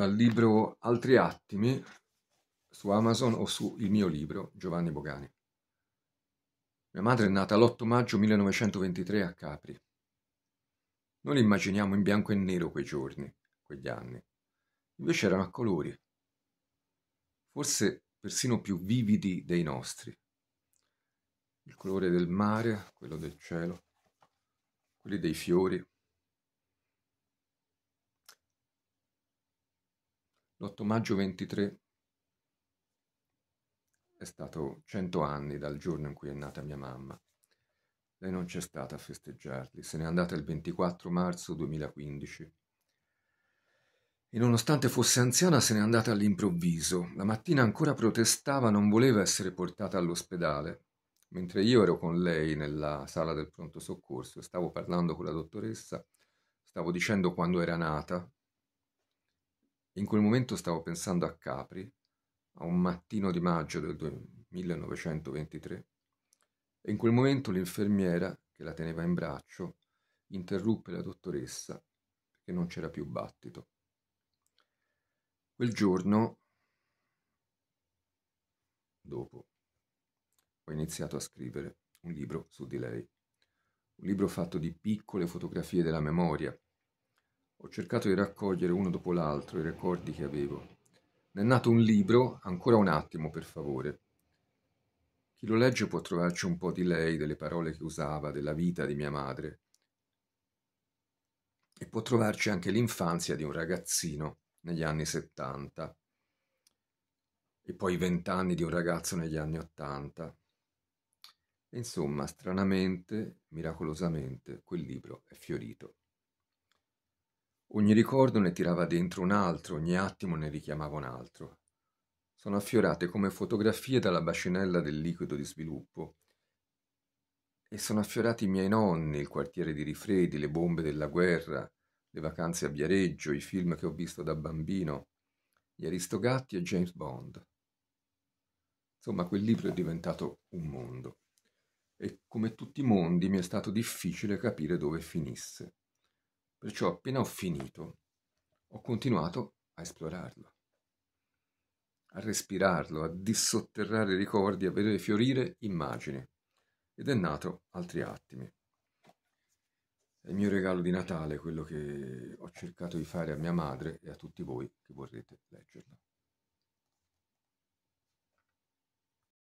dal libro Altri attimi su Amazon o su Il mio libro, Giovanni Bogani. Mia madre è nata l'8 maggio 1923 a Capri. Noi immaginiamo in bianco e nero quei giorni, quegli anni. Invece erano a colori, forse persino più vividi dei nostri. Il colore del mare, quello del cielo, quelli dei fiori, L'8 maggio 23 è stato cento anni dal giorno in cui è nata mia mamma. Lei non c'è stata a festeggiarli, se n'è andata il 24 marzo 2015. E nonostante fosse anziana se n'è andata all'improvviso. La mattina ancora protestava, non voleva essere portata all'ospedale. Mentre io ero con lei nella sala del pronto soccorso stavo parlando con la dottoressa, stavo dicendo quando era nata, in quel momento stavo pensando a Capri, a un mattino di maggio del 1923, e in quel momento l'infermiera, che la teneva in braccio, interruppe la dottoressa perché non c'era più battito. Quel giorno, dopo, ho iniziato a scrivere un libro su di lei, un libro fatto di piccole fotografie della memoria, ho cercato di raccogliere uno dopo l'altro i ricordi che avevo. Ne è nato un libro, ancora un attimo per favore. Chi lo legge può trovarci un po' di lei, delle parole che usava, della vita di mia madre. E può trovarci anche l'infanzia di un ragazzino negli anni 70 e poi i vent'anni di un ragazzo negli anni 80. Insomma, stranamente, miracolosamente, quel libro è fiorito. Ogni ricordo ne tirava dentro un altro, ogni attimo ne richiamava un altro. Sono affiorate come fotografie dalla bacinella del liquido di sviluppo. E sono affiorati i miei nonni, il quartiere di Rifredi, le bombe della guerra, le vacanze a Viareggio, i film che ho visto da bambino, gli Aristogatti e James Bond. Insomma, quel libro è diventato un mondo. E come tutti i mondi mi è stato difficile capire dove finisse. Perciò appena ho finito, ho continuato a esplorarlo, a respirarlo, a dissotterrare ricordi, a vedere fiorire immagini. Ed è nato altri attimi. È il mio regalo di Natale, quello che ho cercato di fare a mia madre e a tutti voi che vorrete leggerlo.